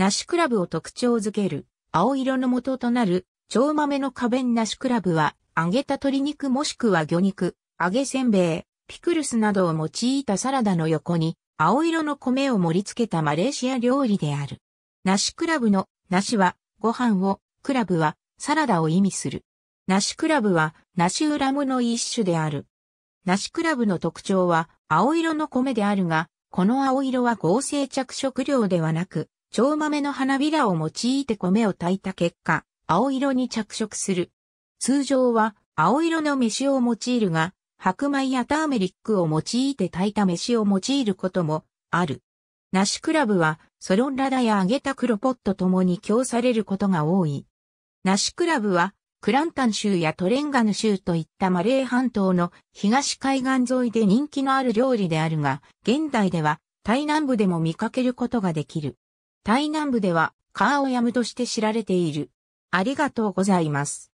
ナシクラブを特徴づける青色の元となる蝶豆の花弁ナシクラブは揚げた鶏肉もしくは魚肉、揚げせんべい、ピクルスなどを用いたサラダの横に青色の米を盛り付けたマレーシア料理である。ナシクラブのナシはご飯を、クラブはサラダを意味する。ナシクラブはナシウラムの一種である。ナシクラブの特徴は青色の米であるが、この青色は合成着色料ではなく、蝶豆の花びらを用いて米を炊いた結果、青色に着色する。通常は青色の飯を用いるが、白米やターメリックを用いて炊いた飯を用いることもある。ナシクラブはソロンラダや揚げたクロポットともに供されることが多い。ナシクラブはクランタン州やトレンガヌ州といったマレー半島の東海岸沿いで人気のある料理であるが、現代では台南部でも見かけることができる。台南部ではカーオヤムとして知られている。ありがとうございます。